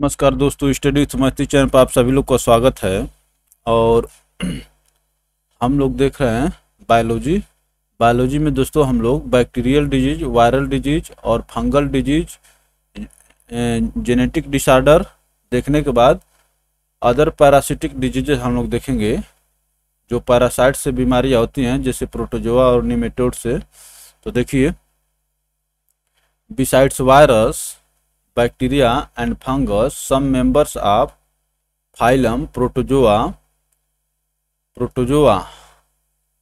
नमस्कार दोस्तों study समस्ती channel पर आप सभी लोग का स्वागत है और हम लोग देख रहे हैं बायोलॉजी बायोलॉजी में दोस्तों हम लोग बैक्टीरियल डिजीज वायरल डिजीज और फंगल डिजीज जेनेटिक डिसऑर्डर देखने के बाद अदर पैरासिटिक डिजीजेज हम लोग देखेंगे जो पैरासाइट से बीमारियाँ होती हैं जैसे प्रोटोजोआ और निमेटोड से तो देखिए besides virus bacteria and fungus, some members of phylum Protozoa, Protozoa,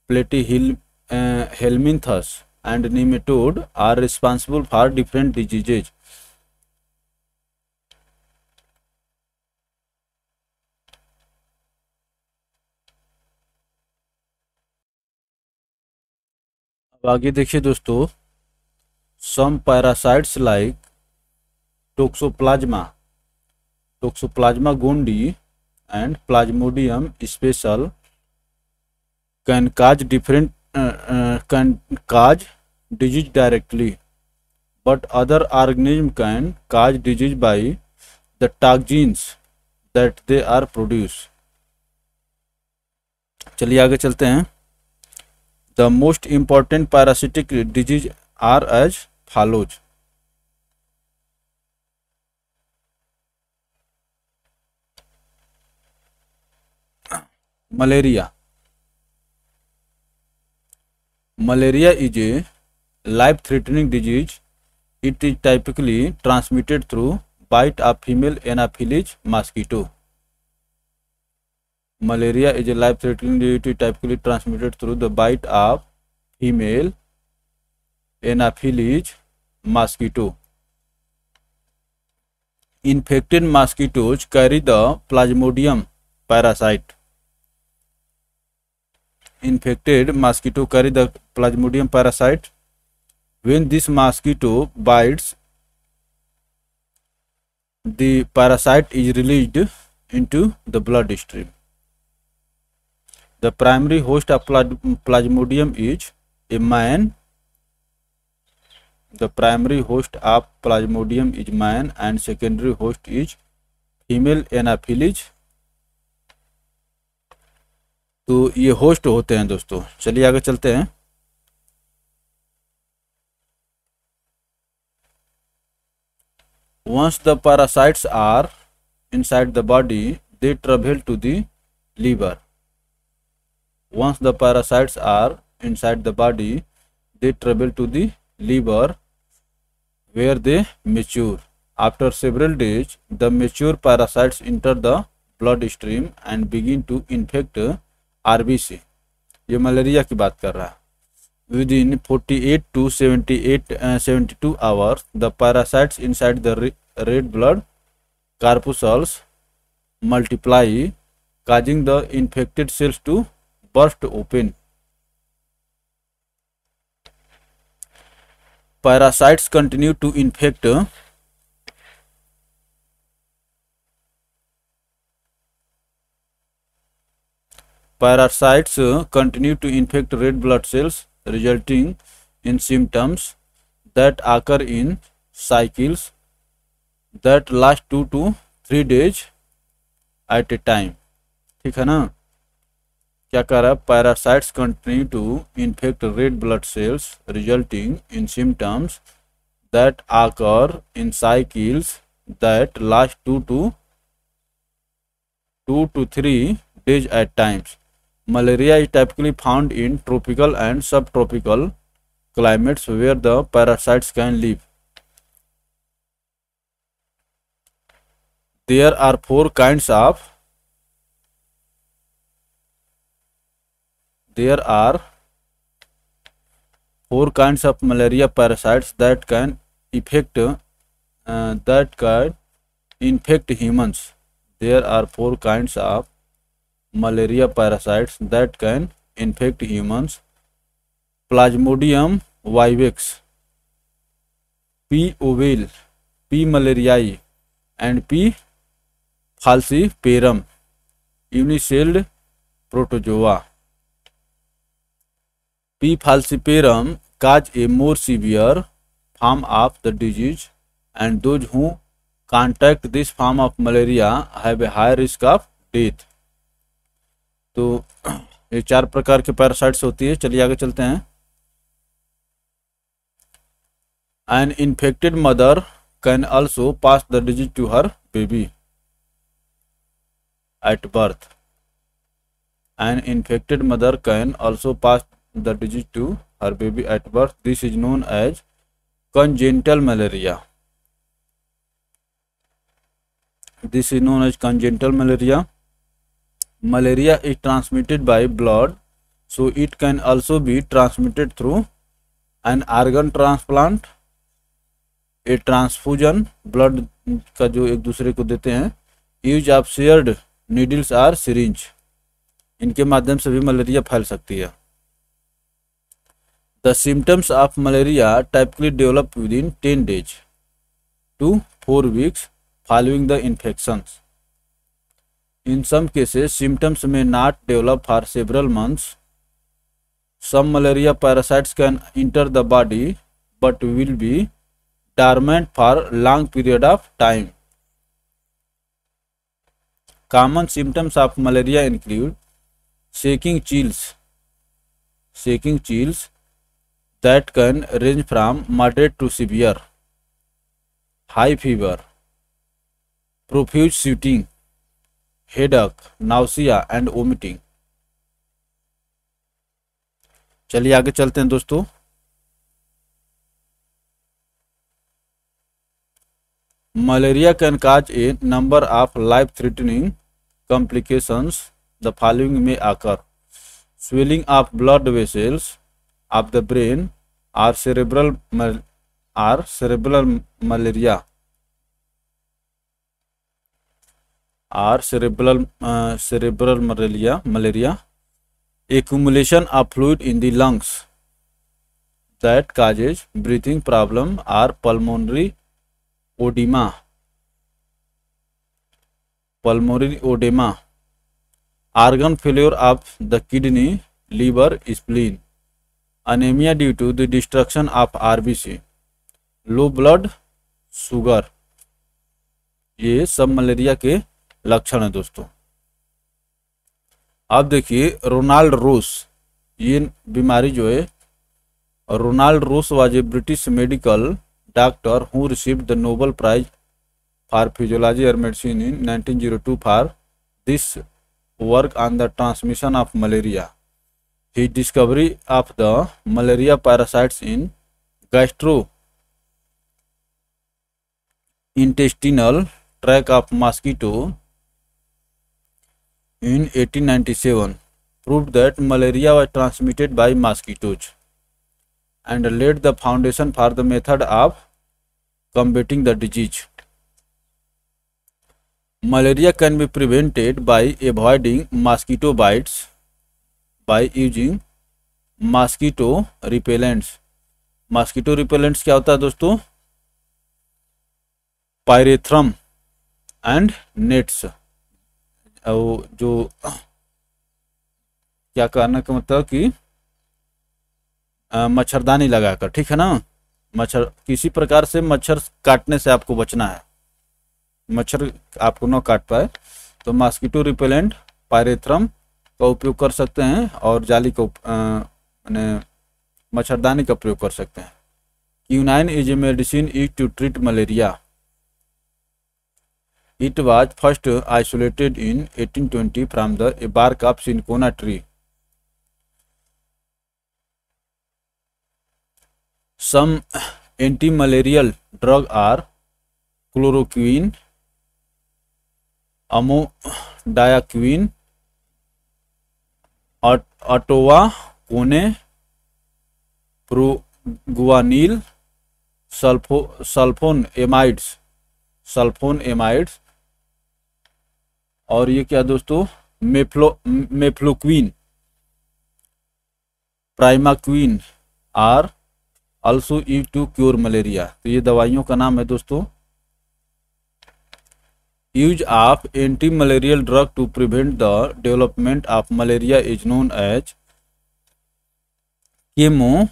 Platyhelminthus and nematode are responsible for different diseases. अब आगे देखिए दोस्तों some parasites like toxoplasma toxoplasma gondii and plasmodium special can cause different can cause disease directly but other organism can cause disease by the toxins that they are produce चलिए आगे चलते हैं the most important parasitic disease are as follows malaria malaria is a life threatening disease it is typically transmitted through bite of female Anopheles mosquito malaria is a life threatening disease typically transmitted through the bite of female Anopheles mosquito infected mosquitoes carry the plasmodium parasite infected mosquito carry the plasmodium parasite when this mosquito bites the parasite is released into the blood stream the primary host of plasmodium is a man the primary host of plasmodium is man and secondary host is female anopheles तो ये host होते हैं दोस्तों चलिए आगे चलते हैं once the parasites are inside the body they travel to the liver once the parasites are inside the body they travel to the liver where they mature after several days the mature parasites enter the blood stream and begin to infect RBC ये malaria की बात कर रहा है within forty eight to seventy eight seventy two hours the parasites inside the red blood corpuscles multiply causing the infected cells to burst open parasites continue to infect Uh, parasites continue to infect red blood cells, resulting in symptoms that occur in cycles that last two to three days at a time ठीक है ना क्या कह रहा है parasites continue to infect red blood cells resulting in symptoms that occur in cycles that last two to to to three days at times Malaria is typically found in tropical and subtropical climates where the parasites can live. There are four kinds of there are four kinds of malaria parasites that can affect uh, that can infect humans. There are four kinds of malaria parasites that can infect humans plasmodium vivax p ovale p malariae and p falciparum unicelled protozoa p falciparum cause a more severe form of the disease and those who contact this form of malaria have a high risk of death तो ये चार प्रकार के parasites होती है चलिए आगे चलते हैं an infected mother can also pass the disease to her baby at birth an infected mother can also pass the disease to her baby at birth this is known as congenital malaria this is known as congenital malaria malaria is transmitted by blood so it can also be transmitted through an organ transplant a transfusion blood का जो एक दूसरे को देते हैं use of shared needles or syringe इनके माध्यम से भी मलेरिया फैल सकती है the symptoms of malaria typically develop within ten days to four weeks following the infections In some cases, symptoms may not develop for several months. Some malaria parasites can enter the body but will be dormant for long period of time. Common symptoms of malaria include shaking chills, shaking chills that can range from moderate to severe, high fever, profuse sweating, headache nausea and vomiting चलिए आगे चलते हैं दोस्तों malaria can cause a number of life threatening complications the following में आकर swelling of blood vessels of the brain or cerebral or cerebral malaria or cerebral cerebral malaria malaria accumulation of fluid in the lungs that causes breathing problem or pulmonary oedema pulmonary oedema organ failure of the kidney liver spleen anaemia due to the destruction of RBC low blood sugar ये सब malaria के लक्षण है दोस्तों आप देखिए Ronald रूस ये बीमारी जो है Ronald Ross was a British medical doctor who receive the Nobel prize for physiology और medicine in 1902 for this work on the transmission of malaria he discovery of the malaria parasites in gastro intestinal tract of mosquito in 1897 proved that malaria was transmitted by mosquitoes and laid the foundation for the method of combating the disease. Malaria can be prevented by avoiding mosquito bites by using mosquito repellents. mosquito repellents kya hota hai dosto pyrethrum and nets और जो क्या करना का मतलब कि मच्छरदानी लगाकर ठीक है ना मच्छर किसी प्रकार से मच्छर काटने से आपको बचना है मच्छर आपको ना काट पाए तो मॉस्किटो रिपेलेंट पायरेथ्रम का उपयोग कर सकते हैं और जाली का मैंने मच्छरदानी का प्रयोग कर सकते हैं quinine is a medicine use to treat malaria It was first isolated in 1820 from the bark of cinchona tree. Some anti-malarial drug are chloroquine, amodiaquine, otovacone, proguanil, sulfo sulfonamides, sulfonamides, और ये क्या दोस्तों मेफ्लो मेफ्लोक्वीन प्राइमाक्वीन आर अल्सो ई to cure malaria तो ये दवाइयों का नाम है दोस्तों use of anti malarial drug to prevent the development of malaria is known as 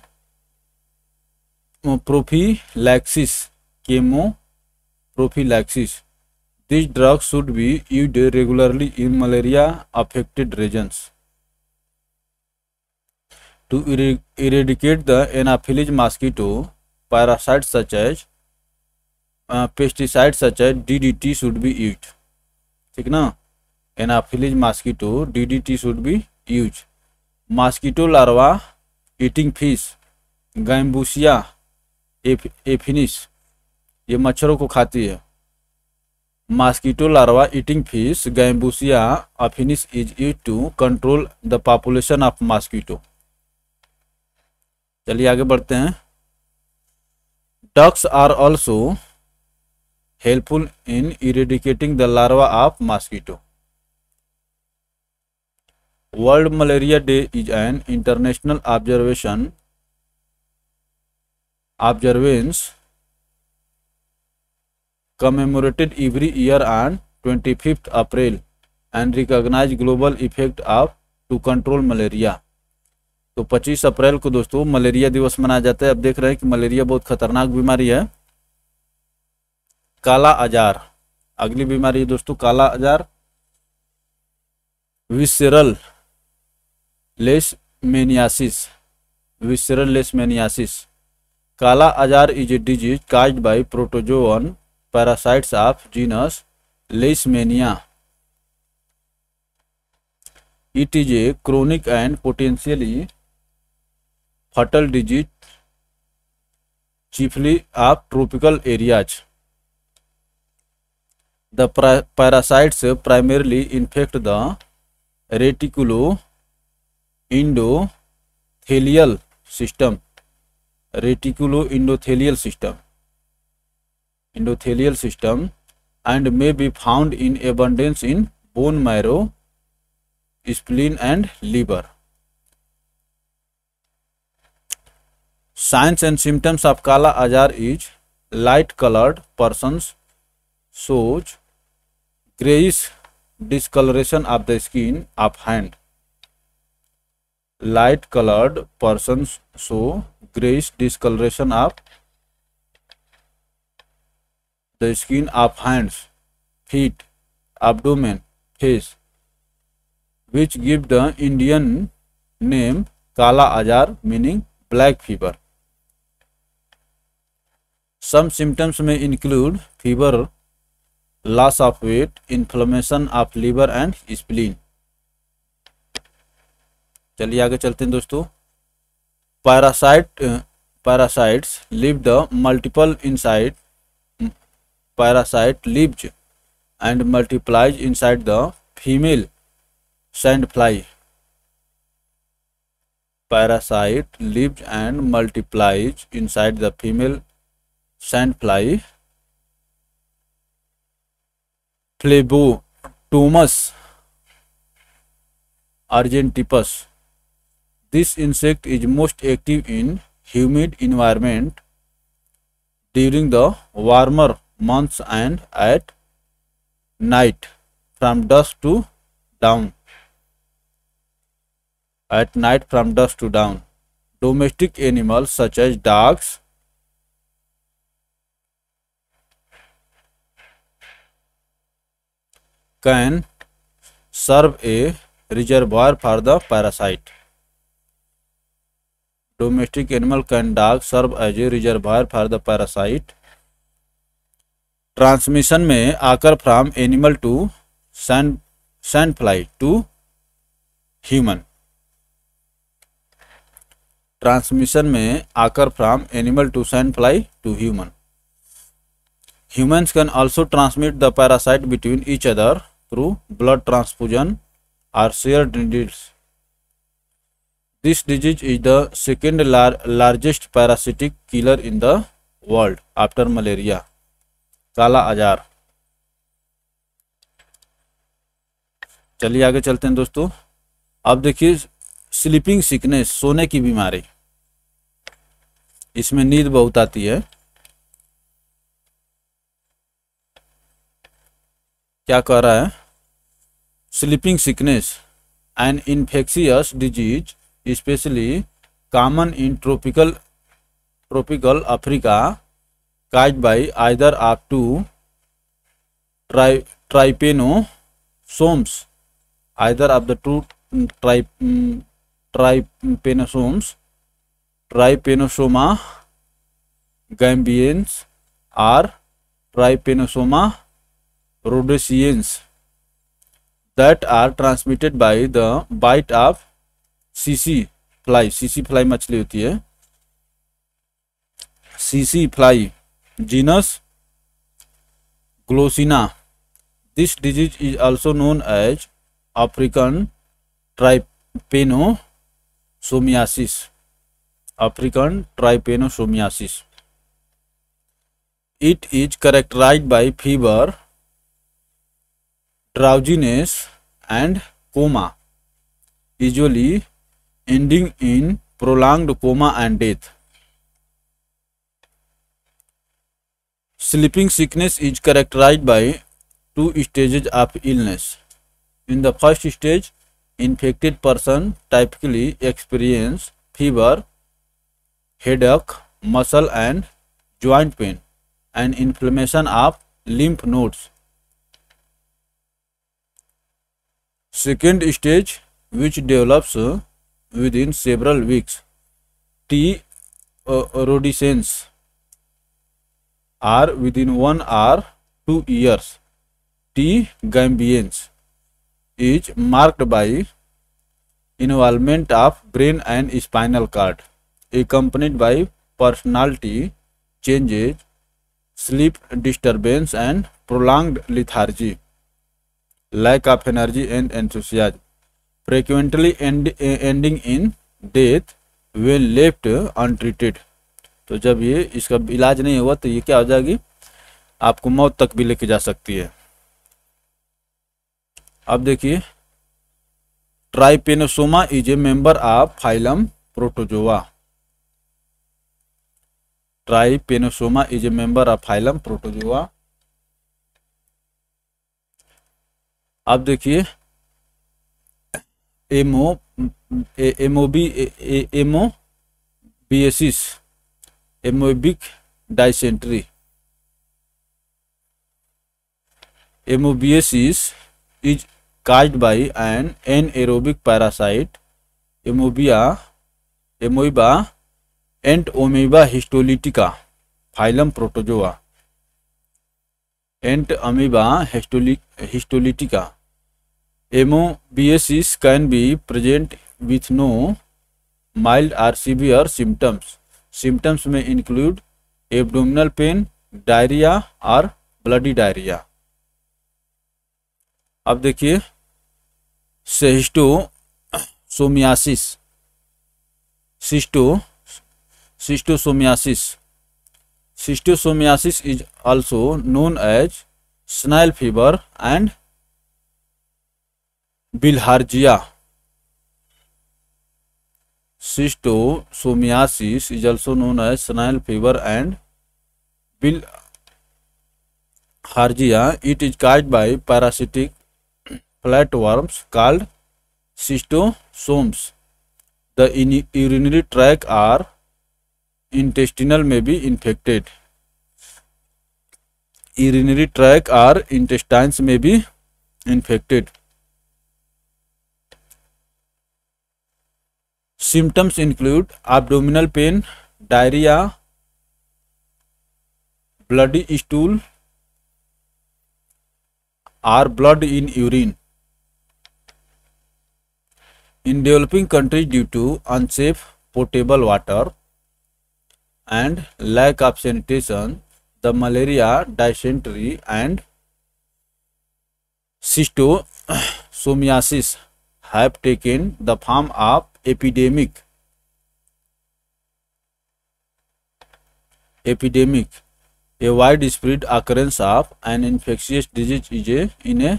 chemoprophylaxis chemoprophylaxis this drug should be use regularly in malaria affected regions to eradicate the anopheles mosquito parasite such as pesticide such as T should be use ठीक ना anopheles mosquito T should be use mosquito larva eating fish gambusia affinis ये मच्छरों को खाती है mosquito larva eating fish gambusia affinis is use to control the population of mosquito चलिए आगे बढ़ते हैं ducks are also helpful in eradicating the larva of mosquito world malaria day is an international observation observance commemorated every year on 25th April and recognize global effect of to control malaria. तो 25 अप्रैल को दोस्तों malaria दिवस मनाया जाता है अब देख रहे हैं कि मलेरिया बहुत खतरनाक बीमारी है काला आजार अगली बीमारी है दोस्तों काला आजार visceral मेनियासिस visceral leishmaniasis kala azar is a disease cause by protozoan parasites of genus Leishmania. It is a chronic and potentially fatal disease chiefly of tropical areas. The parasites primarily infect the reticuloendothelial system reticuloendothelial system endothelial system and may be found in abundance in bone marrow, spleen and liver. Signs and symptoms of Kala Azar is light colored persons shows grayish discoloration of the skin of hand. Light colored persons show grayish discoloration of the skin of hands feet abdomen face which give the Indian name kala azar meaning black fever some symptoms में include fever loss of weight inflammation of liver and spleen चलिए आगे चलते हैं दोस्तों parasite parasites live the multiple inside parasite lives and multiplies inside the female sandfly. Parasite lives and multiplies inside the female sandfly. Phlebotomus argentipus. This insect is most active in humid environment during the warmer months and at night from dusk to dawn at night from dusk to dawn domestic animals such as dogs can serve a reservoir for the parasite. Domestic animal can dog serve as a reservoir for the parasite. Transmission में आकर from animal to sand sand fly to human transmission में आकर from animal to sand fly to human humans can also transmit the parasite between each other through blood transfusion or share disease this disease is the second largest parasitic killer in the world after malaria kala azar चलिए आगे चलते हैं दोस्तों अब देखिए sleeping sickness सोने की बीमारी इसमें नींद बहुत आती है क्या कह रहा है sleeping sickness and infectious disease specially common in tropical tropical Africa caused by either of two tri trypanosomes either of the two tri trypanosomes trypanosoma gambiens or trypanosoma rhodesiens that are transmitted by the bite of cc fly cc fly मछली होती है सीसी fly genus glossina this disease is also known as African trypanosomiasis African trypanosomiasis it is characterise by fever drowsiness and coma easily ending in prolonged coma and death Sleeping sickness is characterized by two stages of illness. In the first stage, infected person typically experience fever, headache, muscle and joint pain and inflammation of lymph nodes. Second stage which develops within several weeks. T. Uh, are within one or two years. T. Gambians is marked by involvement of brain and spinal cord, accompanied by personality changes, sleep disturbance, and prolonged lethargy, lack of energy and enthusiasm, frequently end ending in death when left untreated. तो जब ये इसका इलाज नहीं हुआ तो ये क्या हो जाएगी आपको मौत तक भी लेके जा सकती है अब देखिए trypanosoma is a member of phylum protozoa trypanosoma is a member of phylum protozoa अब देखिए एमओ एमओ बी amoebiasis amoebic dysentery. Amoebiasis is caused by an anaerobic parasite Amoebia Amoeba and Amoeba histolytica phylum protozoa and Amoeba histolytica. Amoebiasis can be present with no mild or severe symptoms symptoms में include abdominal pain diarrhoea और bloody diarrhoea अब देखिए सेहिस्टो सोमियासिस सिस्टो schistosomiasis schistosomiasis is also known as स्नाइल fever and बिलहारजिया schistosomiasis is also known as स्नाइल fever and bill हार्जिया it is cause by parasitic flatworms called सिस्टोसोम्स the urinary track are intestinal में भी infected urinary track are intestines में भी infected Symptoms include abdominal pain, diarrhea, bloody stool, or blood in urine. In developing countries due to unsafe potable water and lack of sanitation, the malaria, dysentery and schistosomiasis have taken the form of epidemic epidemic a widespread occurrence of an infectious disease is a, in a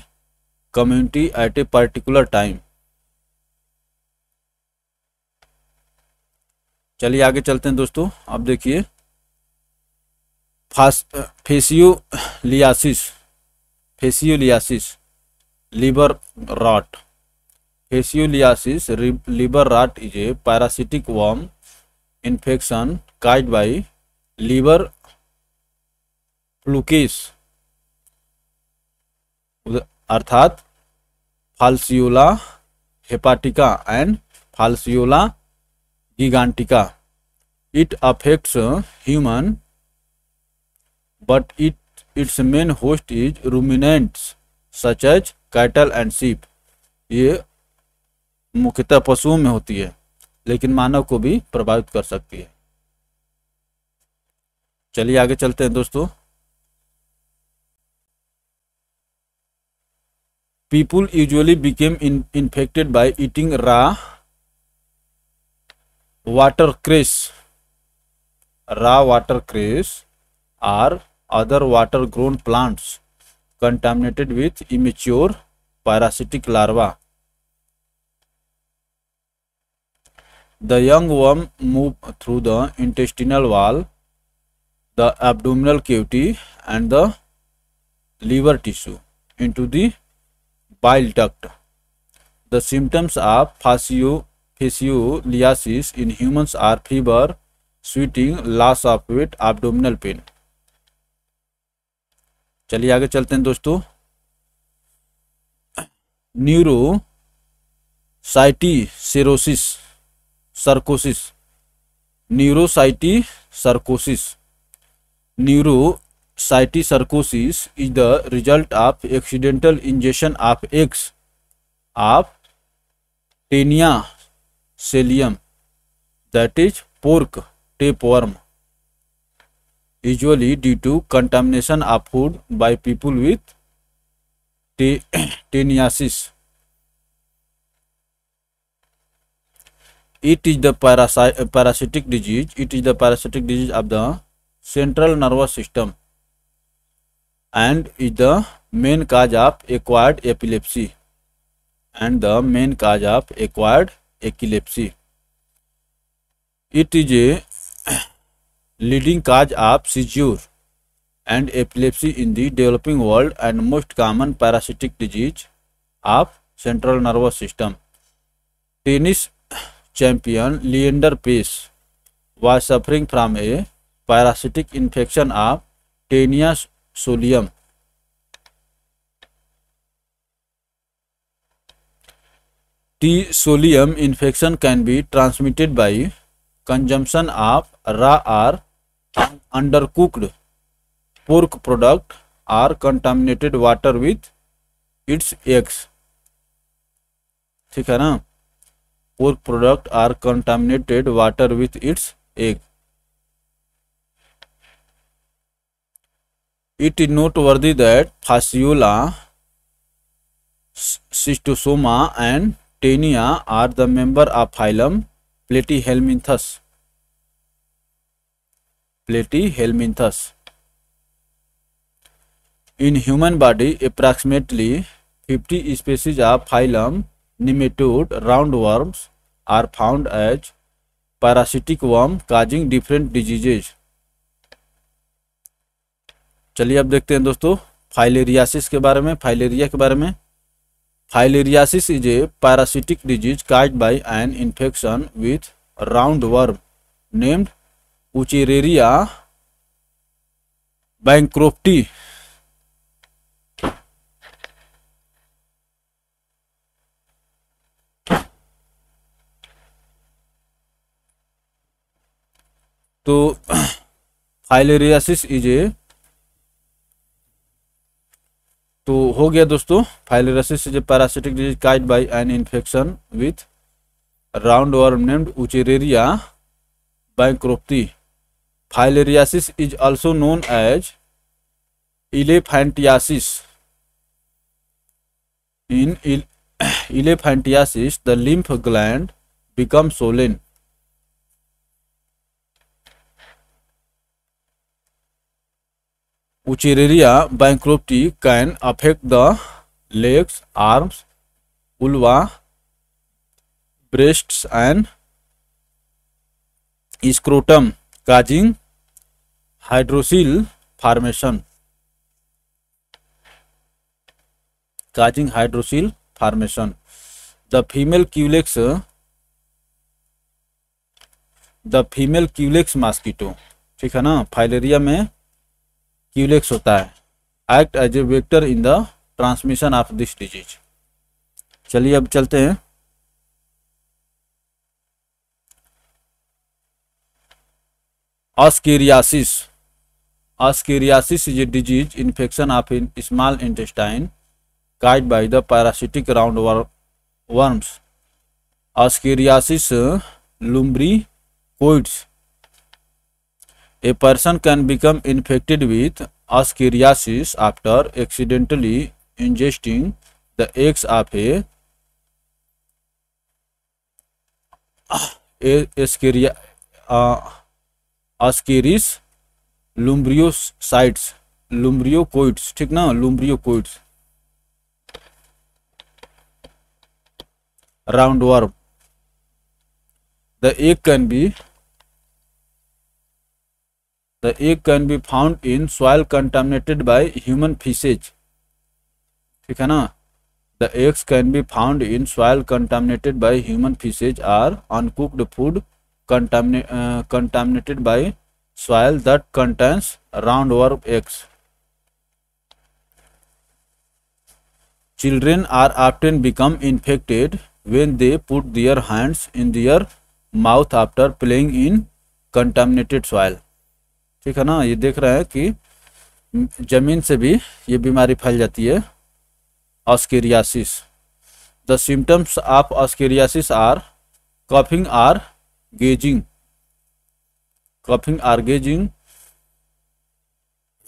community at a particular time चलिए आगे चलते हैं दोस्तों अब देखिए fascioliasis fascioliasis liver rot Fascioliasis liver rot is a parasitic worm infection caused by liver flukes अर्थात Fasciola hepatica and Fasciola gigantica it affects human but it its main host is ruminants such as cattle and sheep ये मुख्यतः पशुओं में होती है लेकिन मानव को भी प्रभावित कर सकती है चलिए आगे चलते हैं दोस्तों people usually became infected by eating raw watercress raw watercress or other water grown plants contaminated with immature parasitic larva The young worm move through the intestinal wall, the abdominal cavity and the liver tissue into the bile duct. The symptoms of fascioliasis in humans are fever, sweating, loss of weight, abdominal pain. चलिए आगे चलते हैं दोस्तों neurocysticercosis neurocysticercosis neurocysticercosis is the result of accidental injection of eggs of Taenia solium that is pork tapeworm usually due to contamination of food by people with taeniasis it is the parasi parasitic disease it is the parasitic disease of the central nervous system and is the main cause of acquired epilepsy and the main cause of acquired epilepsy it is a leading cause of seizure and epilepsy in the developing world and most common parasitic disease of central nervous system tennis champion Leander Pace was suffering from a parasitic infection of Tania solium. T. solium infection can be transmitted by consumption of raw or undercooked pork product or contaminated water with its eggs. ठीक है ना pork product are contaminated water with its egg. It is noteworthy that Fasciola, Schistosoma and Tania are the member of phylum Platyhelminthus. Platyhelminthus. In human body, approximately 50 species of phylum round worms are found as parasitic worm causing different diseases चलिए अब देखते हैं दोस्तों filariasis के बारे में filaria के बारे में filariasis is a parasitic disease cause by an infection with round worm named Wuchereria bancrofti तो फाइलेरियासिस इज ए तो हो गया दोस्तों filariasis is a parasitic disease cause by an infection with round worm named Wuchereria bancrofti filariasis is also known as elephantiasis in elephantiasis the lymph gland become swollen Wuchereria bancrofti can affect the legs arms vulva breast and scrotum causing hydrocele formation causing hydrocele formation the female Culex the female Culex mosquito ठीक है ना filaria में Culex होता है act as a vector in the transmission of this disease चलिए अब चलते हैं ascariasis ascariasis is a disease infection of in small intestine caused by the parasitic round worms ascariasis lumbricoides A person can become infected with ascariasis after accidentally ingesting the eggs of a Ascaria, uh, Ascaris lumbricoides, ठीक ना lumbriocoids, roundworm. The egg can be the egg can be found in soil contaminated by human feces. ठीक है ना The eggs can be found in soil contaminated by human feces or uncooked food contamin uh, contaminated by soil that contains roundworm eggs. Children are often become infected when they put their hands in their mouth after playing in contaminated soil. ठीक है ना ये देख रहे हैं कि जमीन से भी ये बीमारी फैल जाती है ascariasis the symptoms of ascariasis are coughing or gagging coughing or gagging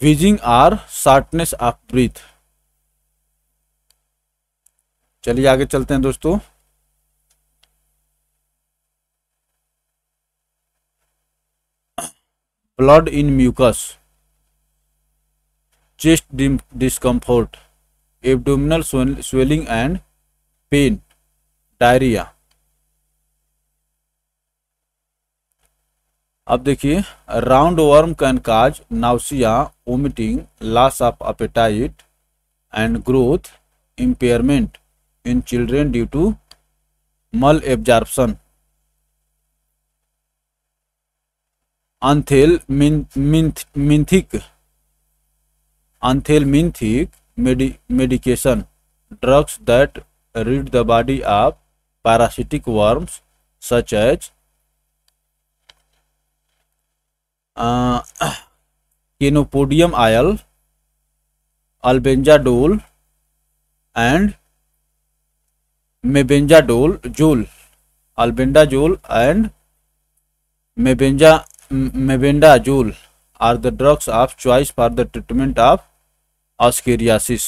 wheezing or shortness of breath चलिए आगे चलते हैं दोस्तों blood in mucus chest discomfort abdominal swelling and pain diarrhoea अब देखिए round worm can cause nausea vomiting loss of appetite and growth impairment in children due to malabsorption anthelmintic anthelmintic medication drugs that rid the body of parasitic worms such H chenopodium oil albendazole and mebendazole जोल albendazole and मेबेंजा mebendazole are the drugs of choice for the treatment of ascariasis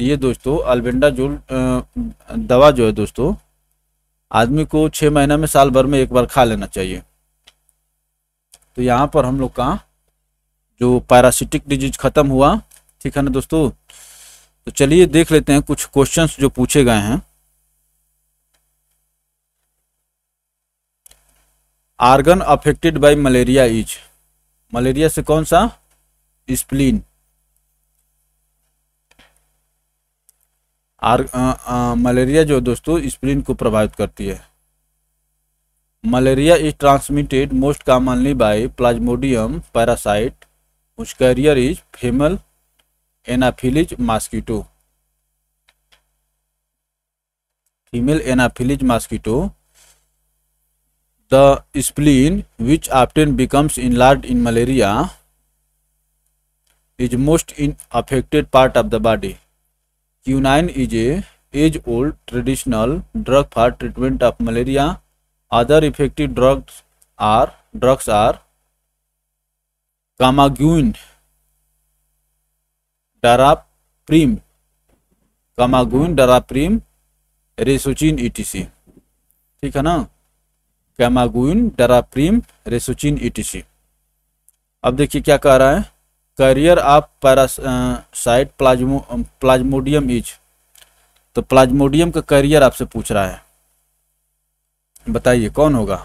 ये दोस्तों अल्बेंडाजूल दवा जो है दोस्तों आदमी को छः महीना में साल भर में एक बार खा लेना चाहिए तो यहाँ पर हम लोग का जो पैरासिटिक डिजीज ख़त्म हुआ ठीक है ना दोस्तों तो चलिए देख लेते हैं कुछ क्वेश्चंस जो पूछे गए हैं organ affected by malaria is malaria से कौन सा स्प्लीन आर मलेरिया जो दोस्तों स्प्लीन को प्रभावित करती है malaria is transmitted most commonly by Plasmodium parasite मुस्कैरियर is female Anopheles mosquito female Anopheles mosquito the spleen which often becomes enlarged in malaria is most in affected part of the body quinine is a as old traditional drug for treatment of malaria other effective drugs are drugs are Camoquin Daraprim Camoquin Daraprim Resochin ई ठीक है ना कैमागुइन डराप्रीम रेसुचिन etc अब देखिए क्या कह रहा है करियर ऑफ पैरासाइट प्लाज्मो प्लाज्मोडियम इज तो प्लाज्मोडियम का करियर आपसे पूछ रहा है बताइए कौन होगा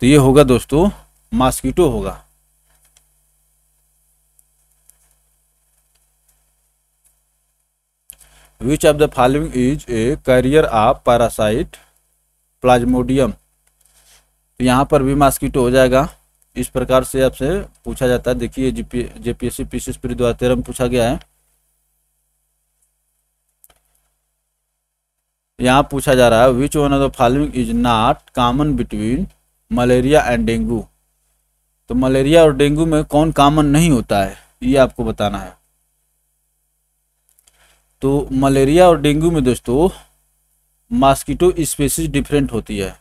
तो ये होगा दोस्तों मॉस्किटो होगा which of the following is a carrier of parasite Plasmodium तो यहाँ पर भी मास्किटो हो जाएगा इस प्रकार से आपसे पूछा जाता है देखिए जीपी जेपीएससी पीसीएस पी द्वारा तेरह में पूछा गया है यहाँ पूछा जा रहा है which one of the following is not common between malaria and dengue तो मलेरिया और डेंगू में कौन कॉमन नहीं होता है ये आपको बताना है तो मलेरिया और डेंगू में दोस्तों मास्किटो स्पेसिस डिफरेंट होती है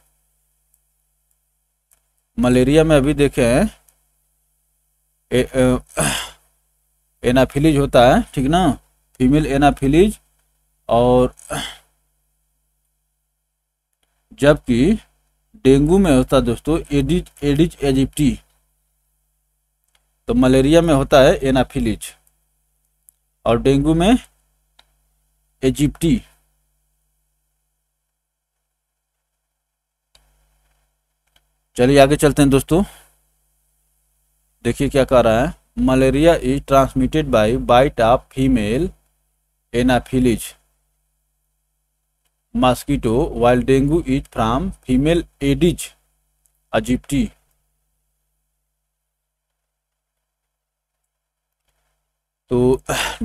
मलेरिया में अभी देखें एनाफिलिज होता है ठीक ना फीमेल एनाफिलिज और जबकि डेंगू में होता है दोस्तों एडिज एडिज एजिप्टी तो मलेरिया में होता है एनाफिलिज और डेंगू में एजिप्टी चलिए आगे चलते हैं दोस्तों देखिए क्या कह रहा है malaria is transmitted by bite of female Anopheles mosquito while dengue is from female Aedes aegypti तो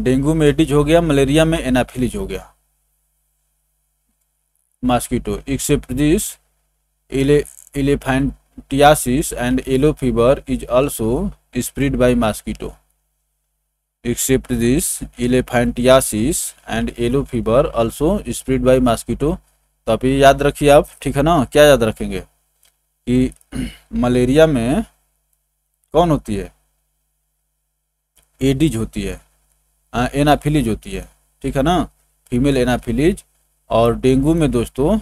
डेंगू में एडिज हो गया मलेरिया में एनाफिलिज हो गया मॉस्किटो एक्सेप्ट प्रदेश elephantiasis and yellow fever is also spread by mosquito. Except this, elephantiasis and yellow fever also spread by mosquito. तो आप ये याद रखिए आप ठीक है ना क्या याद रखेंगे कि मलेरिया में कौन होती है एडीज होती है एनाफिलीज होती है ठीक है ना फीमेल एनाफिलीज और डेंगू में दोस्तों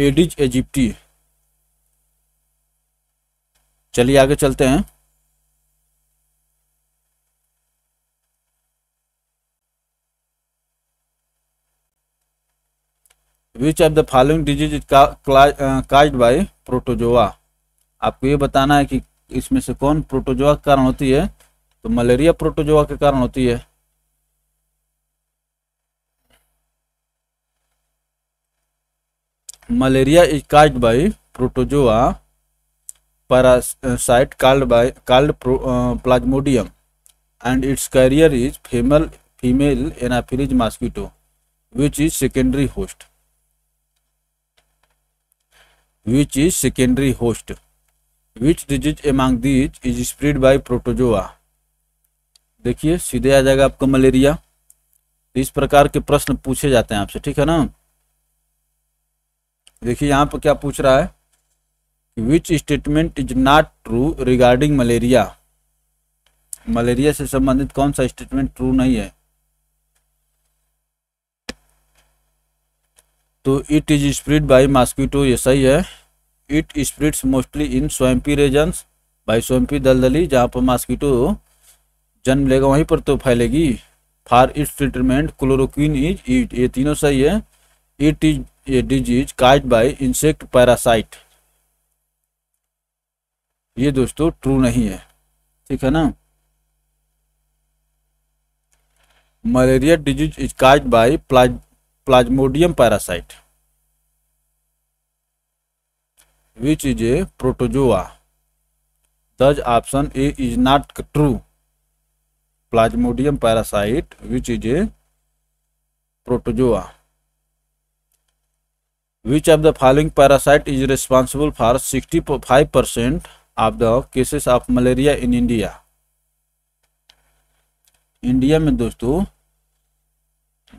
एडिज एजिप्टी चलिए आगे चलते हैं which of the following disease is cause by protozoa आपको ये बताना है कि इसमें से कौन प्रोटोजोआ तो के कारण होती है तो मलेरिया प्रोटोजोआ के कारण होती है malaria is caused by protozoa parasite called by called Plasmodium and its carrier is female female Anopheles mosquito which is secondary host which is secondary host which disease among these is spread by protozoa देखिए सीधे आ जाएगा आपका malaria इस प्रकार के प्रश्न पूछे जाते हैं आपसे ठीक है ना देखिए यहाँ पर क्या पूछ रहा है which statement is not true regarding malaria malaria से संबंधित कौन सा स्टेटमेंट ट्रू नहीं है तो it is spread by mosquito ये सही है it spreads mostly in swampy regions by swampy दलदली जहाँ पर मॉस्किटो जन्म लेगा वहीं पर तो फैलेगी for its treatment chloroquine is it ये तीनों सही है it is a disease cause by insect parasite ये दोस्तों ट्रू नहीं है ठीक है ना malaria disease is cause by प्लाज Plasmodium parasite which is a protozoa the option A is not true Plasmodium parasite which is a protozoa which of the following parasite is responsible for 65% of the cases of malaria in india India में दोस्तों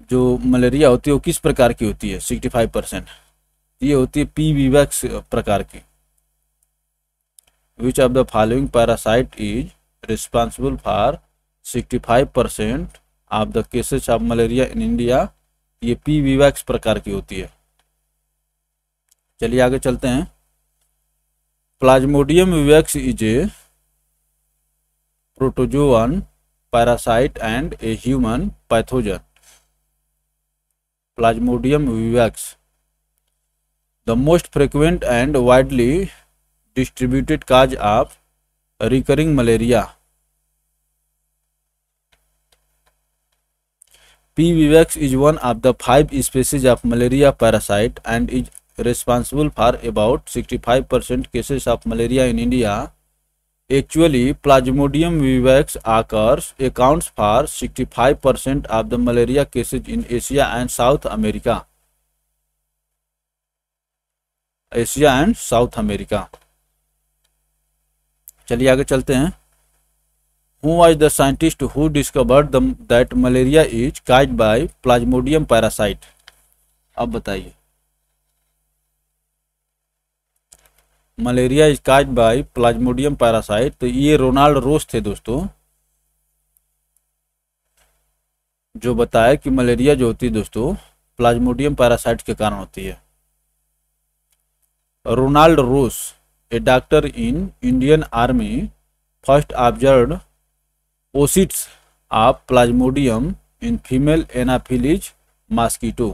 जो malaria होती है वो किस प्रकार की होती है 65 परसेंट ये होती है पी विवैक्स प्रकार की which of the following parasite is responsible for 65% of the cases of malaria in India ये पी विवैक्स प्रकार की होती है चलिए आगे चलते हैं Plasmodium vivax is a protozoan parasite and a human pathogen Plasmodium vivax the most frequent and widely distributed cause of recurring malaria P vivax is one of the five species of malaria parasite and is responsible for about 65% cases of malaria in India. Actually, Plasmodium vivax occurs accounts for 65% of the malaria cases in Asia and South America. Asia and South America चलिए आगे चलते हैं who was the scientist who discovered that malaria is caused by Plasmodium parasite अब बताइए malaria is cause by Plasmodium parasite तो ये Ronald रोस थे दोस्तों जो बताया कि मलेरिया जो होती है दोस्तों प्लाज्मोडियम पैरासाइट के कारण होती है Ronald Ross a doctor in Indian army first observe oocysts of Plasmodium in female Anopheles mosquito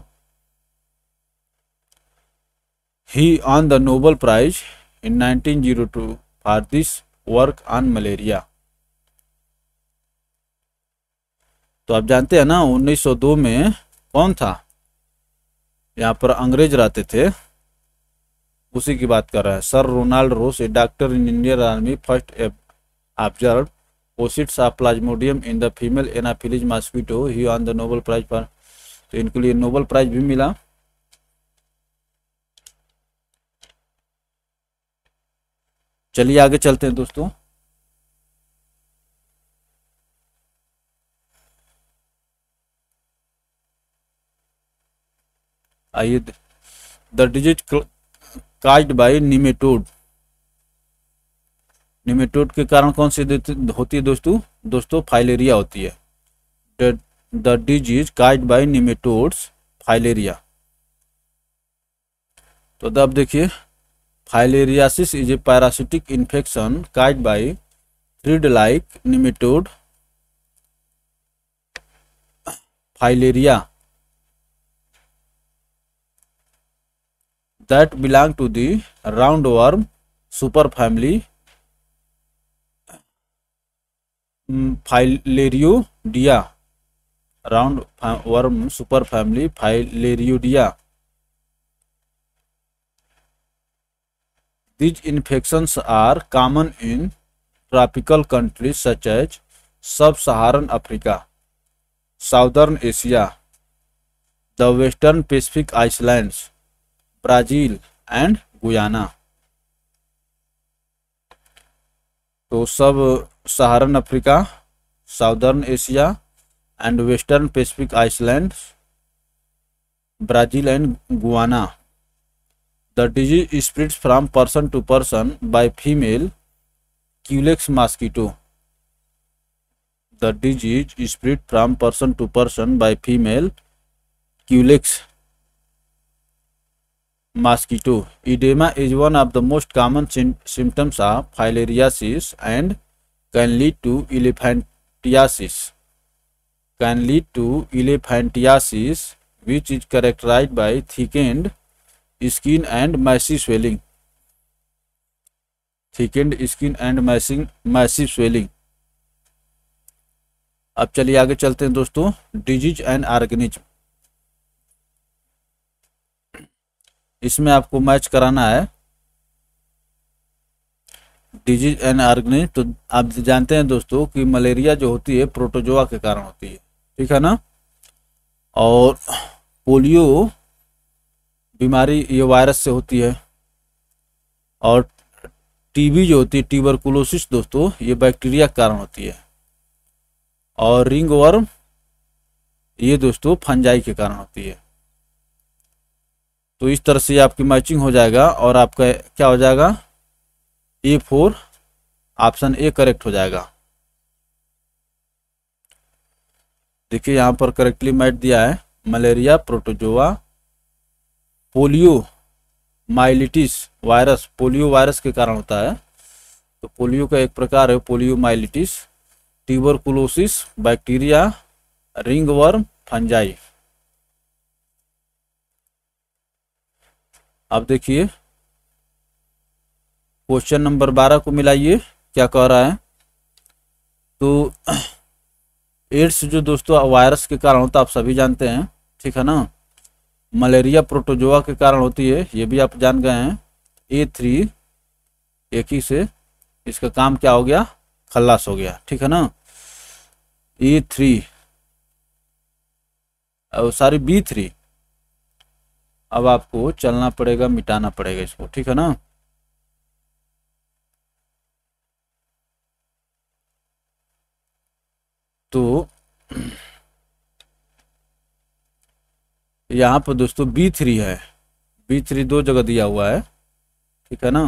he won the Nobel prize in 1902 for this work on malaria. तो आप जानते हैं ना 1902 में कौन था यहाँ पर अंग्रेज रहते थे उसी की बात कर रहे हैं sir Ronald Ross a doctor in Indian army first observe oocysts of Plasmodium in the female Anopheles mosquito he won the Nobel prize पर तो इनके लिए नोबल प्राइज भी मिला चलिए आगे चलते हैं दोस्तों आइए the disease caused by nematode nematode के कारण कौन सी होती है दोस्तों दोस्तों फाइलेरिया होती है the disease caused by nematodes filaria तो अब देखिए filariasis is a parasitic infection caused by thread like nematode filaria that belong to the round worm superfamily Filarioidea round worm superfamily Filarioidea these infections are common in tropical countries such as sub Saharan Africa southern Asia the western Pacific islands Brazil and Guyana तो sub Saharan Africa southern Asia and western Pacific islands Brazil and Guyana The disease spreads from person to person by female Culex mosquito. The disease spreads from person to person by female Culex mosquito. Edema is one of the most common symptoms of filariasis and can lead to elephantiasis. Can lead to elephantiasis, which is characterized by thickened skin and massive swelling thickened skin and massive massive swelling अब चलिए आगे चलते हैं दोस्तों disease and organism इसमें आपको match कराना है डिजीज एंड ऑर्गेनिज्म तो आप जानते हैं दोस्तों कि मलेरिया जो होती है प्रोटोजोआ के कारण होती है ठीक है ना और पोलियो बीमारी ये वायरस से होती है और टीबी जो होती है ट्यूबरकुलोसिस दोस्तों ये बैक्टीरिया के कारण होती है और रिंग वर्म ये दोस्तों फंजाई के कारण होती है तो इस तरह से आपकी मैचिंग हो जाएगा और आपका क्या हो जाएगा A four option A correct हो जाएगा देखिए यहाँ पर करेक्टली मैच दिया है malaria protozoa poliomyelitis virus polio virus के कारण होता है तो पोलियो का एक प्रकार है poliomyelitis tuberculosis bacteria ringworm fungi अब देखिए क्वेश्चन नंबर बारह को मिलाइए क्या कह रहा है तो एड्स जो दोस्तों वायरस के कारण होता है आप सभी जानते हैं ठीक है ना मलेरिया प्रोटोजोआ के कारण होती है ये भी आप जान गए हैं ए थ्री एक ही से इसका काम क्या हो गया खल्लास हो गया ठीक है ना ए थ्री और बी थ्री अब आपको चलना पड़ेगा मिटाना पड़ेगा इसको ठीक है ना तो यहाँ पर दोस्तों बी थ्री है बी थ्री दो जगह दिया हुआ है ठीक है ना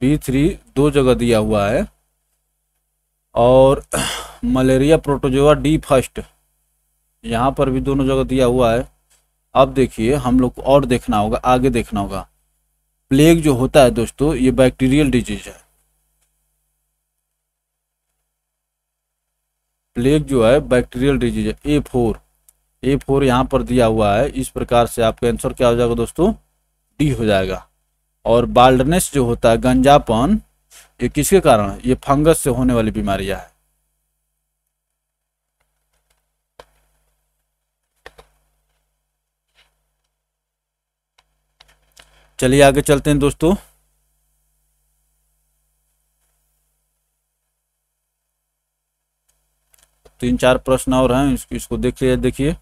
बी थ्री दो जगह दिया हुआ है और मलेरिया प्रोटोजोआ डी फर्स्ट यहाँ पर भी दोनों जगह दिया हुआ है अब देखिए हम लोग को और देखना होगा आगे देखना होगा प्लेग जो होता है दोस्तों ये बैक्टीरियल डिजीज है प्लेग जो है बैक्टीरियल डिजीज है ए फोर ए फोर यहाँ पर दिया हुआ है इस प्रकार से आपका आंसर क्या हो जाएगा दोस्तों डी हो जाएगा और बाल्डनेस जो होता है गंजापन ये किसके कारण ये फंगस से होने वाली बीमारियां है चलिए आगे चलते हैं दोस्तों तीन चार प्रश्न और हैं इसको, इसको देख लिया देखिए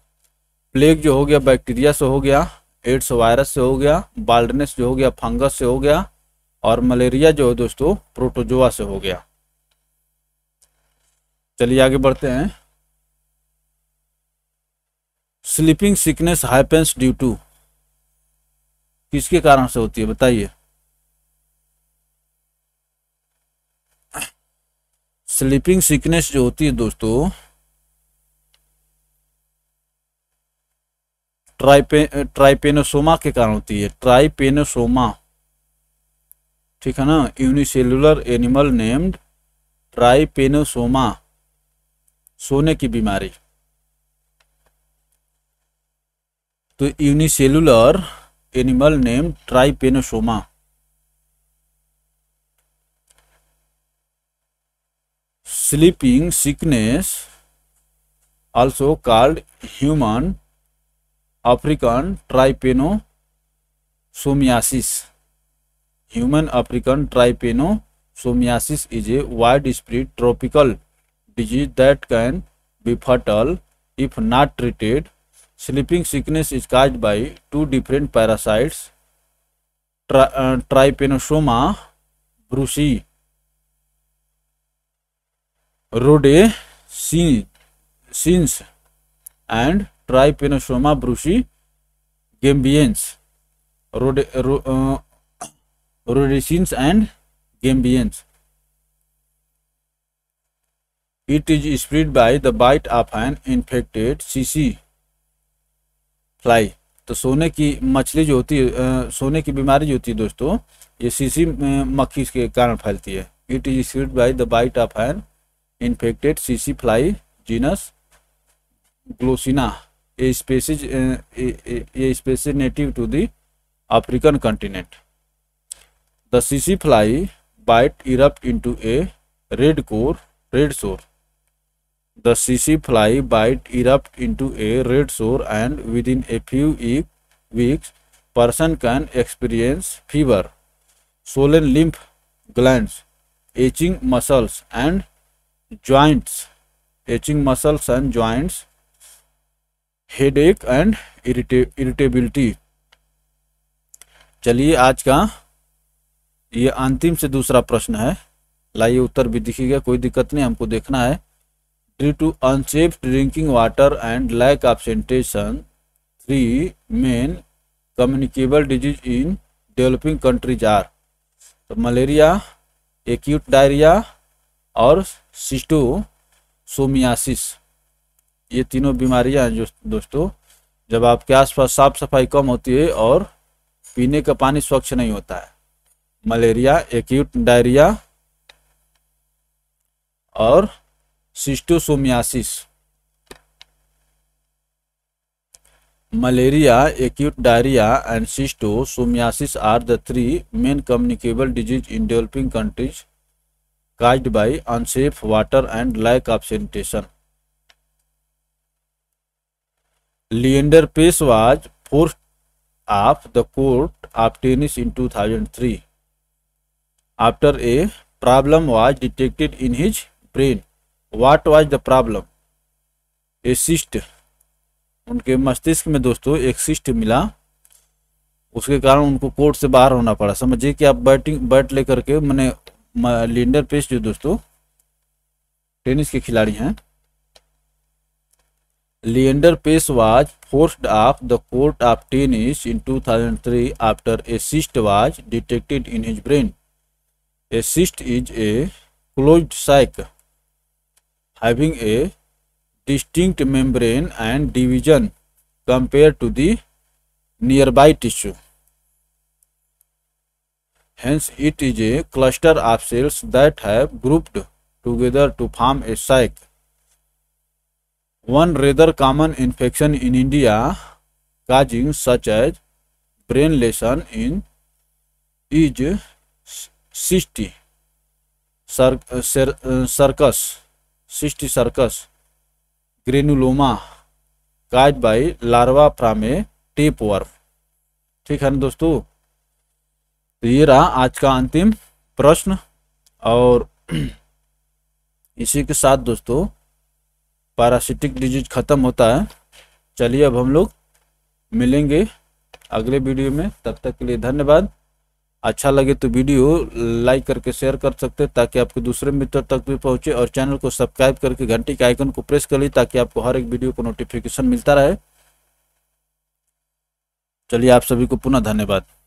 प्लेग जो हो गया बैक्टीरिया से हो गया एड्स वायरस से हो गया बाल्डनेस जो हो गया फंगस से हो गया और मलेरिया जो है दोस्तों प्रोटोजोआ से हो गया चलिए आगे बढ़ते हैं sleeping sickness happens due to किसके कारण से होती है बताइए स्लीपिंग सिकनेस जो होती है दोस्तों ट्राइपे ट्राइपेनोसोमा के कारण होती है ट्राइपेनोसोमा ठीक है ना यूनिसेलुलर एनिमल नेम्ड ट्राइपेनोसोमा सोने की बीमारी तो unicellular animal name Trypanosoma sleeping sickness also called human African trypanosomiasis human African trypanosomiasis is a widespread tropical disease that can be fatal if not treated Sleeping sickness is caused by two different parasites, uh, Trypanosoma brucei, rhodesiense sins, and Trypanosoma brucei gambians, Rhodae, uh, and Gambians. It is spread by the bite of an infected CC fly तो सोने की मछली जो होती है सोने की बीमारी जो होती है दोस्तों ये सीसी मक्खी के कारण फैलती है it is spread by the bite of an infected सीसी फ्लाई जीनस ग्लोसिना ये स्पेसिज ये species native to the African continent the सीसी fly bite erupt into a red core red sore The cc fly bite erupt into a red sore and within a few e weeks, person can experience fever, swollen lymph glands, itching muscles and joints, itching muscles and joints, headache and irritability चलिए आज का ये अंतिम से दूसरा प्रश्न है लाइए उत्तर भी दिखेगा कोई दिक्कत नहीं हमको देखना है due to unsafe drinking water and lack of sanitation. Three main communicable disease in developing countries are तो मलेरिया एक्यूट डायरिया और सिस्टोसोमियासिस ये तीनों बीमारियां हैं जो दोस्तों जब आपके आसपास साफ सफाई कम होती है और पीने का पानी स्वच्छ नहीं होता है मलेरिया एक्यूट डायरिया और schistosomiasis malaria acute diarrhoea and schistosomiasis are the three main communicable disease in developing countries caused by unsafe water and lack of sanitation Leander Paes was force off the court of tennis in 2003 thousand three after a problem was detected in his brain what was the problem a cyst उनके मस्तिष्क में दोस्तों एक cyst मिला उसके कारण उनको court से बाहर होना पड़ा समझिए कि आप बैटिंग बैट लेकर के मैंने लिंडर पेस जो दोस्तों टेनिस के खिलाड़ी हैं Leander Paes was forced off the court of tennis in 2003 after a cyst was detected in his brain a cyst is a closed sac having a distinct membrane and division compared to the nearby tissue. Hence, it is a cluster of cells that have grouped together to form a sac. One rather common infection in India causing such as brain lesion in is cyst, circus. Cysticercus granuloma cause by larva from tapeworm ठीक है ना दोस्तों तो ये रहा आज का अंतिम प्रश्न और इसी के साथ दोस्तों पैरासिटिक डिजीज खत्म होता है चलिए अब हम लोग मिलेंगे अगले वीडियो में तब तक के लिए धन्यवाद अच्छा लगे तो वीडियो लाइक करके शेयर कर सकते हैं ताकि आपके दूसरे मित्र तक भी पहुंचे और चैनल को सब्सक्राइब करके घंटी के आइकन को प्रेस कर ली ताकि आपको हर एक वीडियो को नोटिफिकेशन मिलता रहे चलिए आप सभी को पुनः धन्यवाद